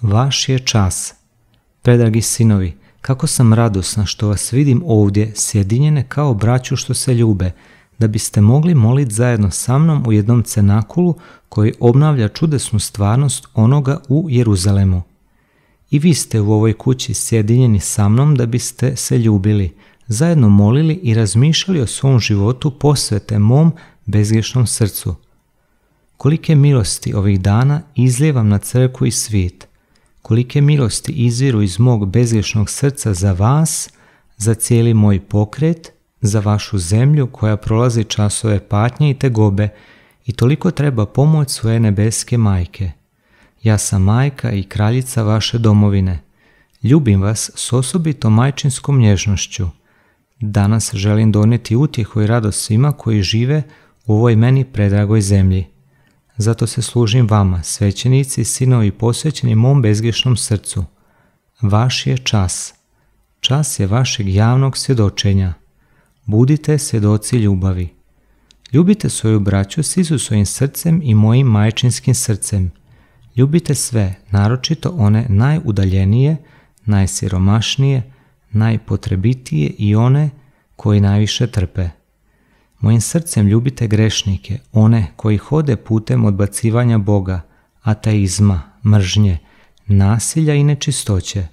Vaš je čas, predragi sinovi, kako sam radosna što vas vidim ovdje, sjedinjene kao braću što se ljube, da biste mogli moliti zajedno sa mnom u jednom cenakulu koji obnavlja čudesnu stvarnost onoga u Jeruzalemu. I vi ste u ovoj kući sjedinjeni sa mnom da biste se ljubili, zajedno molili i razmišljali o svom životu posvete mom bezgrešnom srcu. Kolike milosti ovih dana izljevam na crkvu i svijet kolike milosti izviru iz mog bezgrešnog srca za vas, za cijeli moj pokret, za vašu zemlju koja prolazi časove patnje i tegobe i toliko treba pomoć svoje nebeske majke. Ja sam majka i kraljica vaše domovine. Ljubim vas s osobito majčinskom nježnošću. Danas želim donijeti utjehu i radost svima koji žive u ovoj meni predragoj zemlji. Zato se služim vama, svećenici, sinovi posvećeni mom bezgrišnom srcu. Vaš je čas. Čas je vašeg javnog svjedočenja. Budite svjedoci ljubavi. Ljubite svoju braću s Isusovim srcem i mojim majčinskim srcem. Ljubite sve, naročito one najudaljenije, najsiromašnije, najpotrebitije i one koji najviše trpe. Mojim srcem ljubite grešnike, one koji hode putem odbacivanja Boga, ateizma, mržnje, nasilja i nečistoće.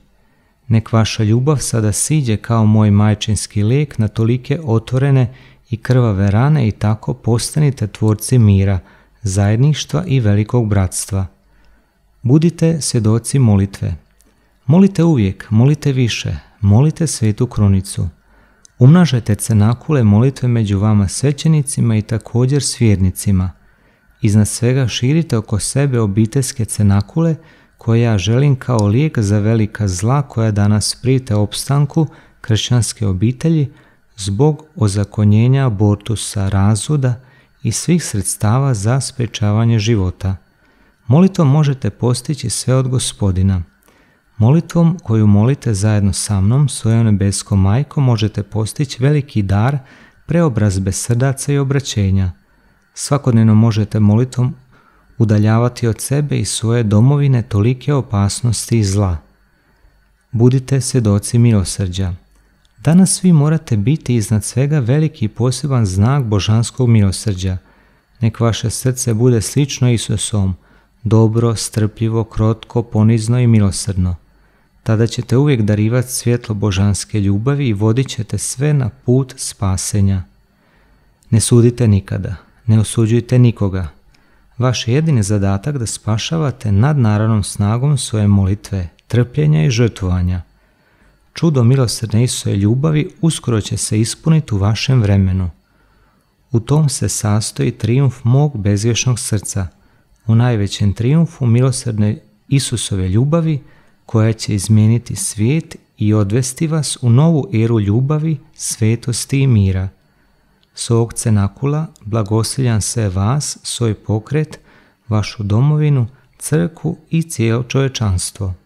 Nek vaša ljubav sada siđe kao moj majčinski lijek na tolike otvorene i krvave rane i tako postanite tvorci mira, zajedništva i velikog bratstva. Budite svjedoci molitve. Molite uvijek, molite više, molite svetu krunicu. Umnažajte cenakule molitve među vama svećenicima i također svjernicima. Iznad svega širite oko sebe obiteljske cenakule koje ja želim kao lijek za velika zla koja danas prijete opstanku kršćanske obitelji zbog ozakonjenja abortusa, razuda i svih sredstava za sprečavanje života. Molito možete postići sve od gospodina – Molitvom koju molite zajedno sa mnom, svojom nebeskom majkom, možete postići veliki dar preobrazbe srdaca i obraćenja. Svakodnevno možete molitvom udaljavati od sebe i svoje domovine tolike opasnosti i zla. Budite svjedoci milosrđa. Danas svi morate biti iznad svega veliki i poseban znak božanskog milosrđa. Nek vaše srce bude slično Isusom, dobro, strpljivo, krotko, ponizno i milosrdno tada ćete uvijek darivati svjetlo božanske ljubavi i vodit ćete sve na put spasenja. Ne sudite nikada, ne osuđujte nikoga. Vaš jedini zadatak da spašavate nad naravnom snagom svoje molitve, trpljenja i žrtvovanja. Čudo milosrdne Isuse ljubavi uskoro će se ispuniti u vašem vremenu. U tom se sastoji trijumf mog bezvješnog srca, u najvećem trijumfu milosrdne Isusove ljubavi, koja će izmijeniti svijet i odvesti vas u novu eru ljubavi, svetosti i mira. S ovog cenakula blagosiljam se vas, svoj pokret, vašu domovinu, crku i cijelo čovečanstvo.